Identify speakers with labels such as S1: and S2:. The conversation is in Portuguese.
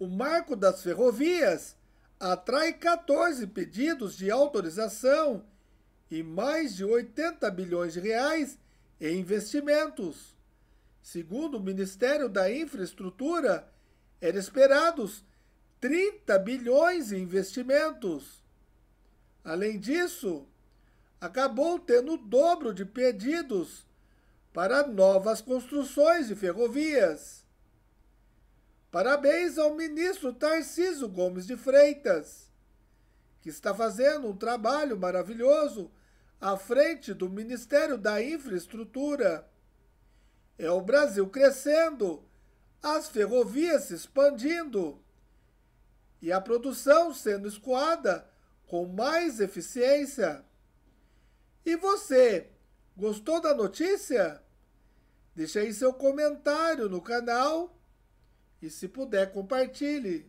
S1: o marco das ferrovias atrai 14 pedidos de autorização e mais de 80 bilhões de reais em investimentos. Segundo o Ministério da Infraestrutura, eram esperados 30 bilhões em investimentos. Além disso, acabou tendo o dobro de pedidos para novas construções de ferrovias. Parabéns ao ministro Tarciso Gomes de Freitas, que está fazendo um trabalho maravilhoso à frente do Ministério da Infraestrutura. É o Brasil crescendo, as ferrovias se expandindo e a produção sendo escoada com mais eficiência. E você, gostou da notícia? Deixe aí seu comentário no canal e se puder, compartilhe